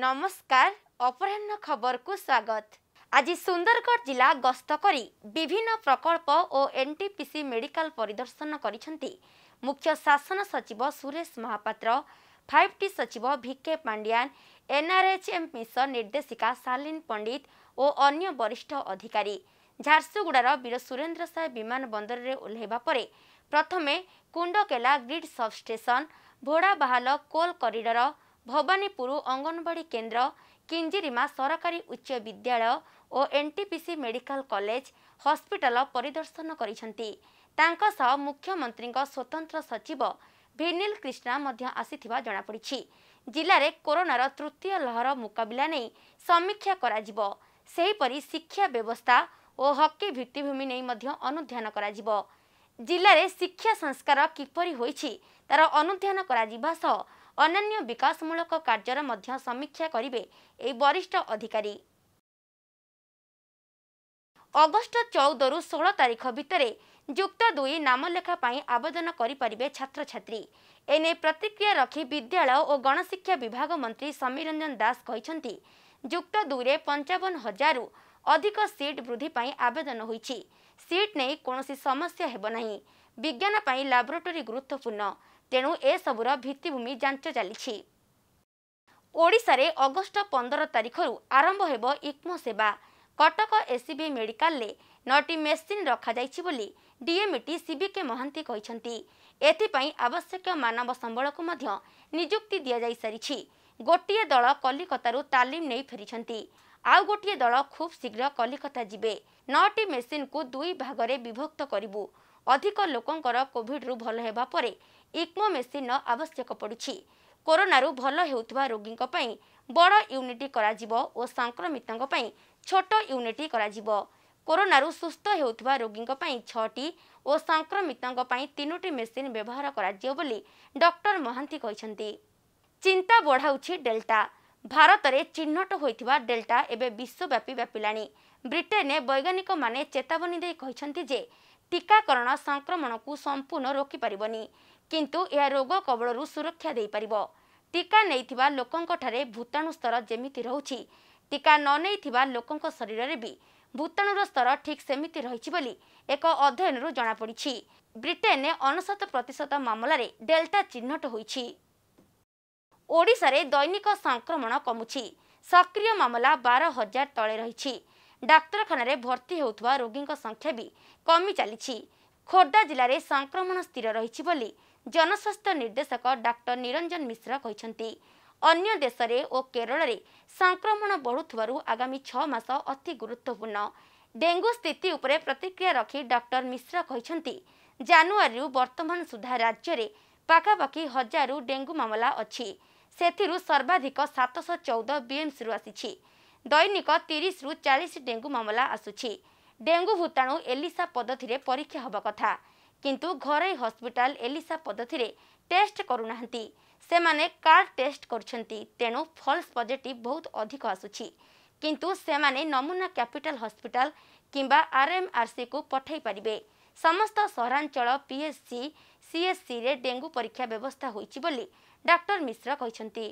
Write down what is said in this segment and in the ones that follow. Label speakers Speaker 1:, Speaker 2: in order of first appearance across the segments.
Speaker 1: ନମସ୍କାର ଅପରାହ୍ନ ଖବରକୁ ସ୍ୱାଗତ ଆଜି ସୁନ୍ଦରଗଡ଼ ଜିଲ୍ଲା ଗସ୍ତ କରି ବିଭିନ୍ନ ପ୍ରକଳ୍ପ ଓ ଏନ୍ଟିପିସି ମେଡିକାଲ ପରିଦର୍ଶନ କରିଛନ୍ତି ମୁଖ୍ୟ ଶାସନ ସଚିବ ସୁରେଶ ମହାପାତ୍ର ଫାଇଭ୍ ଟି ସଚିବ ଭିକେ ପାଣ୍ଡିଆନ୍ ଏନ୍ଆର୍ଏଚ୍ଏମ୍ ମିଶନ ନିର୍ଦ୍ଦେଶିକା ଶାଲିନ ପଣ୍ଡିତ ଓ ଅନ୍ୟ ବରିଷ୍ଠ ଅଧିକାରୀ ଝାରସୁଗୁଡ଼ାର ବୀର ସୁରେନ୍ଦ୍ର ସାଏ ବିମାନ ବନ୍ଦରରେ ଓହ୍ଲାଇବା ପରେ ପ୍ରଥମେ Kundukela grid substation Bhodabahal coal corridor Bhawanipur anganwadi କେନ୍ଦ୍ର କିଞ୍ଜିରିମା ସରକାରୀ ଉଚ୍ଚ ବିଦ୍ୟାଳୟ ଓ ଏନ୍ଟିପିସି ମେଡିକାଲ କଲେଜ ହସ୍ପିଟାଲ ପରିଦର୍ଶନ କରିଛନ୍ତି ତାଙ୍କ ସହ ମୁଖ୍ୟମନ୍ତ୍ରୀଙ୍କ ସ୍ୱତନ୍ତ୍ର ସଚିବ ଭିନିଲ୍ କ୍ରିଷ୍ଣା ମଧ୍ୟ ଆସିଥିବା ଜଣାପଡ଼ିଛି ଜିଲ୍ଲାରେ କରୋନାର ତୃତୀୟ ଲହର ମୁକାବିଲା ନେଇ ସମୀକ୍ଷା କରାଯିବ ସେହିପରି ଶିକ୍ଷା ବ୍ୟବସ୍ଥା ଓ ହକି ଭିତ୍ତିଭୂମି ନେଇ ମଧ୍ୟ ଅନୁଧ୍ୟାନ କରାଯିବ ଜିଲ୍ଲାରେ ଶିକ୍ଷା ସଂସ୍କାର କିପରି ହୋଇଛି ତାର ଅନୁଧ୍ୟାନ କରାଯିବା ସହ ଅନ୍ୟାନ୍ୟ ବିକାଶମୂଳକ କାର୍ଯ୍ୟର ମଧ୍ୟ ସମୀକ୍ଷା କରିବେ ଏହି ବରିଷ୍ଠ ଅଧିକାରୀ ଅଗଷ୍ଟ ଚଉଦରୁ ଷୋହଳ ତାରିଖ ଭିତରେ ଯୁକ୍ତ ଦୁଇ ନାମଲେଖା ପାଇଁ ଆବେଦନ କରିପାରିବେ ଛାତ୍ରଛାତ୍ରୀ ଏନେଇ ପ୍ରତିକ୍ରିୟା ରଖି ବିଦ୍ୟାଳୟ ଓ ଗଣଶିକ୍ଷା ବିଭାଗ ମନ୍ତ୍ରୀ ସମୀର ରଞ୍ଜନ ଦାସ କହିଛନ୍ତି ଯୁକ୍ତ ଦୁଇରେ ପଞ୍ଚାବନ ହଜାରରୁ ଅଧିକ ସିଟ୍ ବୃଦ୍ଧି ପାଇଁ ଆବେଦନ ହୋଇଛି ସିଟ୍ ନେଇ କୌଣସି ସମସ୍ୟା ହେବ ନାହିଁ ବିଜ୍ଞାନ ପାଇଁ ଲାବୋରେଟୋରୀ ଗୁରୁତ୍ୱପୂର୍ଣ୍ଣ ତେଣୁ ଏସବୁର ଭିତ୍ତିଭୂମି ଯାଞ୍ଚ ଚାଲିଛି ଓଡ଼ିଶାରେ ଅଗଷ୍ଟ ପନ୍ଦର ତାରିଖରୁ ଆରମ୍ଭ ହେବ ଇକ୍ମୋ ସେବା କଟକ ଏସ୍ସିବି ମେଡିକାଲରେ ନଅଟି ମେସିନ୍ ରଖାଯାଇଛି ବୋଲି ଡିଏମ୍ଇଟି ସିବିକେ ମହାନ୍ତି କହିଛନ୍ତି ଏଥିପାଇଁ ଆବଶ୍ୟକ ମାନବ ସମ୍ବଳକୁ ମଧ୍ୟ ନିଯୁକ୍ତି ଦିଆଯାଇସାରିଛି ଗୋଟିଏ ଦଳ କଲିକତାରୁ ତାଲିମ ନେଇ ଫେରିଛନ୍ତି ଆଉ ଗୋଟିଏ ଦଳ ଖୁବ୍ ଶୀଘ୍ର କଲିକତା ଯିବେ ନଅଟି ମେସିନ୍କୁ ଦୁଇ ଭାଗରେ ବିଭକ୍ତ କରିବୁ ଅଧିକ ଲୋକଙ୍କର କୋଭିଡ୍ରୁ ଭଲ ହେବା ପରେ ଇକ୍ମୋ ମେସିନ୍ର ଆବଶ୍ୟକ ପଡ଼ୁଛି କରୋନାରୁ ଭଲ ହେଉଥିବା ରୋଗୀଙ୍କ ପାଇଁ ବଡ଼ ୟୁନିଟ୍ କରାଯିବ ଓ ସଂକ୍ରମିତଙ୍କ ପାଇଁ ଛୋଟ ୟୁନିଟ୍ କରାଯିବ କରୋନାରୁ ସୁସ୍ଥ ହେଉଥିବା ରୋଗୀଙ୍କ ପାଇଁ ଛଅଟି ଓ ସଂକ୍ରମିତଙ୍କ ପାଇଁ ତିନୋଟି ମେସିନ୍ ବ୍ୟବହାର କରାଯିବ ବୋଲି ଡକ୍ଟର ମହାନ୍ତି କହିଛନ୍ତି ଚିନ୍ତା ବଢ଼ାଉଛି ଡେଲ୍ଟା ଭାରତରେ ଚିହ୍ନଟ ହୋଇଥିବା ଡେଲ୍ଟା ଏବେ ବିଶ୍ୱବ୍ୟାପୀ ବ୍ୟାପିଲାଣି ବ୍ରିଟେନରେ ବୈଜ୍ଞାନିକମାନେ ଚେତାବନୀ ଦେଇ କହିଛନ୍ତି ଯେ ଟିକାକରଣ ସଂକ୍ରମଣକୁ ସମ୍ପୂର୍ଣ୍ଣ ରୋକିପାରିବନି କିନ୍ତୁ ଏହା ରୋଗ କବଳରୁ ସୁରକ୍ଷା ଦେଇପାରିବ ଟିକା ନେଇଥିବା ଲୋକଙ୍କଠାରେ ଭୂତାଣୁ ସ୍ତର ଯେମିତି ରହୁଛି ଟିକା ନ ନେଇଥିବା ଲୋକଙ୍କ ଶରୀରରେ ବି ଭୂତାଣୁର ସ୍ତର ଠିକ୍ ସେମିତି ରହିଛି ବୋଲି ଏକ ଅଧ୍ୟୟନରୁ ଜଣାପଡ଼ିଛି ବ୍ରିଟେନରେ ଅନଶତ ପ୍ରତିଶତ ମାମଲାରେ ଡେଲ୍ଟା ଚିହ୍ନଟ ହୋଇଛି ଓଡ଼ିଶାରେ ଦୈନିକ ସଂକ୍ରମଣ କମୁଛି ସକ୍ରିୟ ମାମଲା ବାର ହଜାର ତଳେ ରହିଛି ଡାକ୍ତରଖାନାରେ ଭର୍ତ୍ତି ହେଉଥିବା ରୋଗୀଙ୍କ ସଂଖ୍ୟା ବି କମି ଚାଲିଛି ଖୋର୍ଦ୍ଧା ଜିଲ୍ଲାରେ ସଂକ୍ରମଣ ସ୍ଥିର ରହିଛି ବୋଲି ଜନସ୍ୱାସ୍ଥ୍ୟ ନିର୍ଦ୍ଦେଶକ ଡାକ୍ତର ନିରଞ୍ଜନ ମିଶ୍ର କହିଛନ୍ତି ଅନ୍ୟ ଦେଶରେ ଓ କେରଳରେ ସଂକ୍ରମଣ ବଢ଼ୁଥିବାରୁ ଆଗାମୀ ଛଅ ମାସ ଅତି ଗୁରୁତ୍ୱପୂର୍ଣ୍ଣ ଡେଙ୍ଗୁ ସ୍ଥିତି ଉପରେ ପ୍ରତିକ୍ରିୟା ରଖି ଡକ୍ଟର ମିଶ୍ର କହିଛନ୍ତି ଜାନୁଆରୀରୁ ବର୍ତ୍ତମାନ ସୁଦ୍ଧା ରାଜ୍ୟରେ ପାଖାପାଖି ହଜାରରୁ ଡେଙ୍ଗୁ ମାମଲା ଅଛି ସେଥିରୁ ସର୍ବାଧିକ ସାତଶହ ଚଉଦ ବିଏମ୍ସିରୁ ଆସିଛି ଦୈନିକ ତିରିଶରୁ ଚାଳିଶ ଡେଙ୍ଗୁ ମାମଲା ଆସୁଛି ଡେଙ୍ଗୁ ଭୂତାଣୁ ଏଲିସା ପଦ୍ଧତିରେ ପରୀକ୍ଷା ହେବା କଥା କିନ୍ତୁ ଘରୋଇ ହସ୍ପିଟାଲ ଏଲିସା ପଦ୍ଧତିରେ ଟେଷ୍ଟ କରୁନାହାନ୍ତି ସେମାନେ କାର୍ଡ଼ ଟେଷ୍ଟ କରୁଛନ୍ତି ତେଣୁ ଫଲ୍ସ ପଜିଟିଭ୍ ବହୁତ ଅଧିକ ଆସୁଛି କିନ୍ତୁ ସେମାନେ ନମୁନା କ୍ୟାପିଟାଲ ହସ୍ପିଟାଲ କିମ୍ବା ଆର୍ଏମ୍ଆର୍ସିକୁ ପଠାଇ ପାରିବେ ସମସ୍ତ ସହରାଞ୍ଚଳ ପିଏସ୍ସି ସିଏସ୍ସିରେ ଡେଙ୍ଗୁ ପରୀକ୍ଷା ବ୍ୟବସ୍ଥା ହୋଇଛି ବୋଲି ଡାକ୍ତର ମିଶ୍ର କହିଛନ୍ତି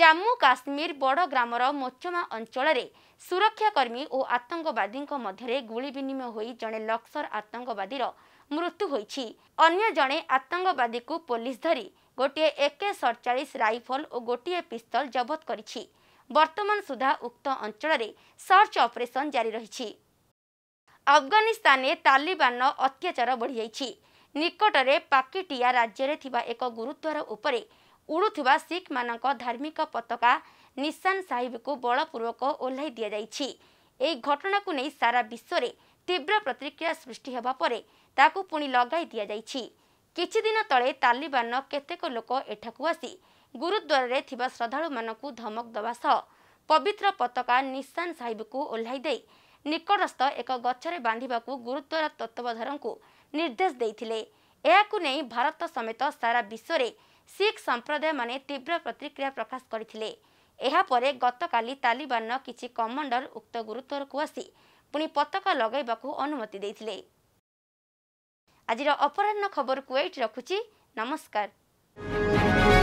Speaker 1: ଜାମ୍ମୁ କାଶ୍ମୀର ବଡ଼ ଗ୍ରାମର ମୋଚମା ଅଞ୍ଚଳରେ ସୁରକ୍ଷାକର୍ମୀ ଓ ଆତଙ୍କବାଦୀଙ୍କ ମଧ୍ୟରେ ଗୁଳି ବିନିମୟ ହୋଇ ଜଣେ ଲକ୍ସର ଆତଙ୍କବାଦୀର ମୃତ୍ୟୁ ହୋଇଛି ଅନ୍ୟ ଜଣେ ଆତଙ୍କବାଦୀକୁ ପୋଲିସ ଧରି ଗୋଟିଏ ଏକେ ସଡ଼ଚାଳିଶ ରାଇଫଲ ଓ ଗୋଟିଏ ପିସ୍ତଲ ଜବତ କରିଛି ବର୍ତ୍ତମାନ ସୁଦ୍ଧା ଉକ୍ତ ଅଞ୍ଚଳରେ ସର୍ଚ୍ଚ ଅପରେସନ୍ ଜାରି ରହିଛି ଆଫଗାନିସ୍ତାନରେ ତାଲିବାନର ଅତ୍ୟାଚାର ବଢ଼ିଯାଇଛି ନିକଟରେ ପାକିଟିଆ ରାଜ୍ୟରେ ଥିବା ଏକ ଗୁରୁଦ୍ୱାର ଉପରେ ଉଡ଼ୁଥିବା ଶିଖ୍ମାନଙ୍କ ଧାର୍ମିକ ପତାକା ନିଶାନ ସାହିବକୁ ବଳପୂର୍ବକ ଓହ୍ଲାଇ ଦିଆଯାଇଛି ଏହି ଘଟଣାକୁ ନେଇ ସାରା ବିଶ୍ୱରେ ତୀବ୍ର ପ୍ରତିକ୍ରିୟା ସୃଷ୍ଟି ହେବା ପରେ ତାକୁ ପୁଣି ଲଗାଇ ଦିଆଯାଇଛି କିଛିଦିନ ତଳେ ତାଲିବାନର କେତେକ ଲୋକ ଏଠାକୁ ଆସି ଗୁରୁଦ୍ୱାରରେ ଥିବା ଶ୍ରଦ୍ଧାଳୁମାନଙ୍କୁ ଧମକ ଦେବା ସହ ପବିତ୍ର ପତାକା ନିଶାନ ସାହିବକୁ ଓହ୍ଲାଇ ଦେଇ ନିକଟସ୍ଥ ଏକ ଗଛରେ ବାନ୍ଧିବାକୁ ଗୁରୁଦ୍ୱାର ତତ୍ତ୍ୱାବଧାରଙ୍କୁ ନିର୍ଦ୍ଦେଶ ଦେଇଥିଲେ ଏହାକୁ ନେଇ ଭାରତ ସମେତ ସାରା ବିଶ୍ୱରେ ଶିଖ ସମ୍ପ୍ରଦାୟମାନେ ତୀବ୍ର ପ୍ରତିକ୍ରିୟା ପ୍ରକାଶ କରିଥିଲେ ଏହାପରେ ଗତକାଲି ତାଲିବାନର କିଛି କମାଣ୍ଡର ଉକ୍ତ ଗୁରୁତ୍ୱରକୁ ଆସି ପୁଣି ପତାକା ଲଗାଇବାକୁ ଅନୁମତି ଦେଇଥିଲେ ଆଜିର ଅପରାହ୍ନ ଖବରକୁ ଏଇଠି ରଖୁଛି ନମସ୍କାର